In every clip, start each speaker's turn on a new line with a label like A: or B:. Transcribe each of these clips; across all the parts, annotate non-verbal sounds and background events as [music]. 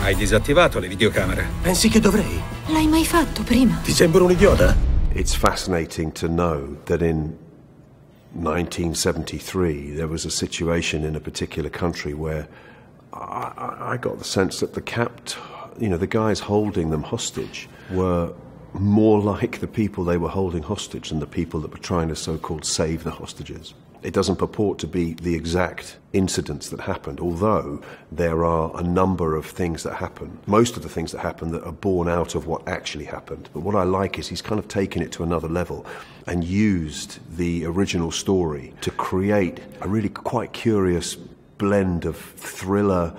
A: Hai disattivato le videocamere. Pensi che dovrei? L'hai mai fatto prima? Ti sembra un idiota? It's fascinating to know that in 1973 there was a situation in a particular country where I, I got the sense that the capped, you know, the guys holding them hostage were more like the people they were holding hostage than the people that were trying to so called save the hostages. It doesn't purport to be the exact incidents that happened, although there are a number of things that happen. Most of the things that happen that are born out of what actually happened. But what I like is he's kind of taken it to another level and used the original story to create a really quite curious blend of thriller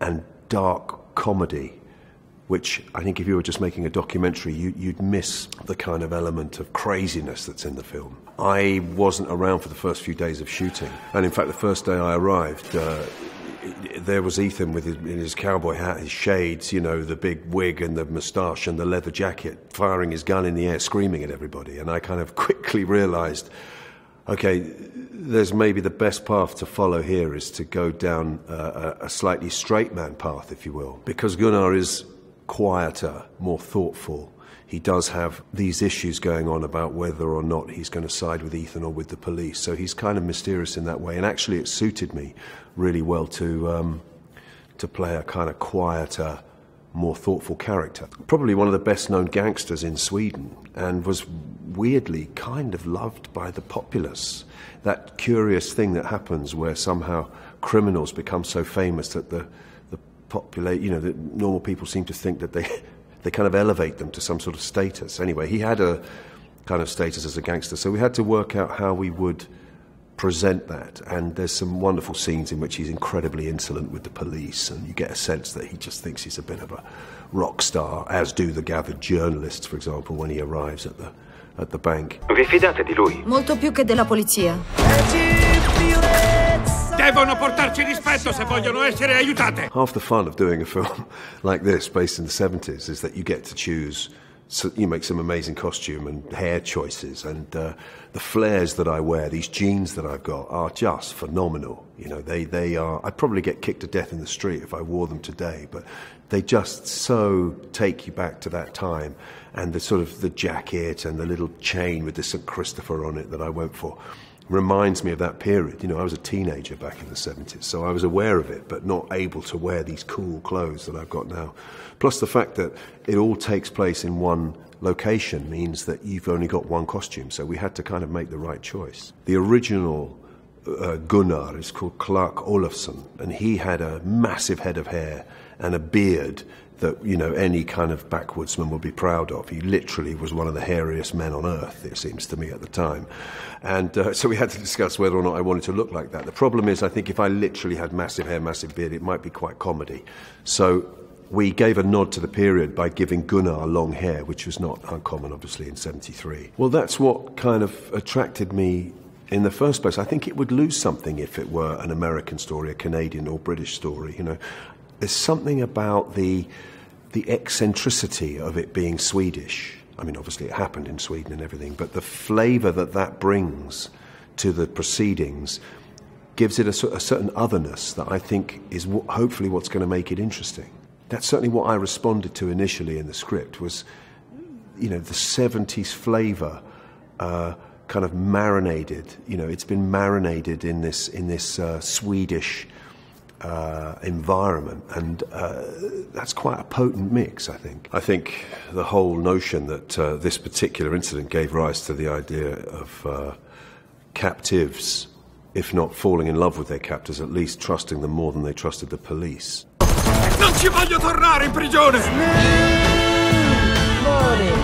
A: and dark comedy which I think if you were just making a documentary, you, would miss the kind of element of craziness that's in the film. I wasn't around for the first few days of shooting, and in fact, the first day I arrived, uh, there was Ethan with his, his, cowboy hat, his shades, you know, the big wig and the moustache and the leather jacket, firing his gun in the air, screaming at everybody. And I kind of [laughs] quickly realised, okay, there's maybe the best path to follow here is to go down uh, a slightly straight man path, if you will, because Gunnar is quieter, more thoughtful. He does have these issues going on about whether or not he's going to side with Ethan or with the police. So he's kind of mysterious in that way. And actually, it suited me really well to um, to play a kind of quieter, more thoughtful character. Probably one of the best known gangsters in Sweden, and was weirdly kind of loved by the populace. That curious thing that happens where somehow criminals become so famous that the populate, you know, that normal people seem to think that they, [laughs] they kind of elevate them to some sort of status. Anyway, he had a kind of status as a gangster, so we had to work out how we would present that. And there's some wonderful scenes in which he's incredibly insolent with the police, and you get a sense that he just thinks he's a bit of a rock star, as do the gathered journalists, for example, when he arrives at the at the bank. Vi fidate di lui? Molto più che della polizia. Devono portarci rispetto se vogliono essere aiutate. Half the fun of doing a film [laughs] like this based in the 70s is that you get to choose so you make some amazing costume and hair choices and uh, the flares that I wear, these jeans that I've got are just phenomenal. You know, they, they are, I'd probably get kicked to death in the street if I wore them today, but they just so take you back to that time. And the sort of the jacket and the little chain with the St. Christopher on it that I went for reminds me of that period. You know, I was a teenager back in the 70s, so I was aware of it, but not able to wear these cool clothes that I've got now. Plus, the fact that it all takes place in one location means that you've only got one costume, so we had to kind of make the right choice. The original uh, Gunnar is called Clark Olafsson, and he had a massive head of hair and a beard that you know any kind of backwoodsman would be proud of. He literally was one of the hairiest men on earth, it seems to me at the time, and uh, [laughs] so we had to discuss whether or not I wanted to look like that. The problem is, I think if I literally had massive hair, massive beard, it might be quite comedy. So. We gave a nod to the period by giving Gunnar long hair, which was not uncommon, obviously, in 73. Well, that's what kind of attracted me in the first place. I think it would lose something if it were an American story, a Canadian or British story. You know, there's something about the, the eccentricity of it being Swedish. I mean, obviously it happened in Sweden and everything, but the flavour that that brings to the proceedings gives it a, a certain otherness that I think is hopefully what's going to make it interesting. That's certainly what I responded to initially in the script was, you know, the 70s flavour uh, kind of marinated. You know, it's been marinated in this, in this uh, Swedish uh, environment, and uh, that's quite a potent mix, I think. I think the whole notion that uh, this particular incident gave rise to the idea of uh, captives, if not falling in love with their captors, at least trusting them more than they trusted the police. Non ci voglio tornare in prigione!